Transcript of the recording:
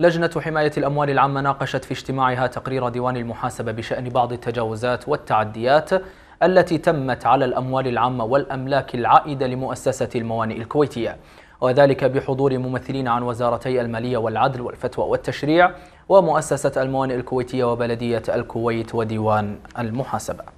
لجنة حماية الأموال العامة ناقشت في اجتماعها تقرير ديوان المحاسبة بشأن بعض التجاوزات والتعديات التي تمت على الأموال العامة والأملاك العائدة لمؤسسة الموانئ الكويتية وذلك بحضور ممثلين عن وزارتي المالية والعدل والفتوى والتشريع ومؤسسة الموانئ الكويتية وبلدية الكويت وديوان المحاسبة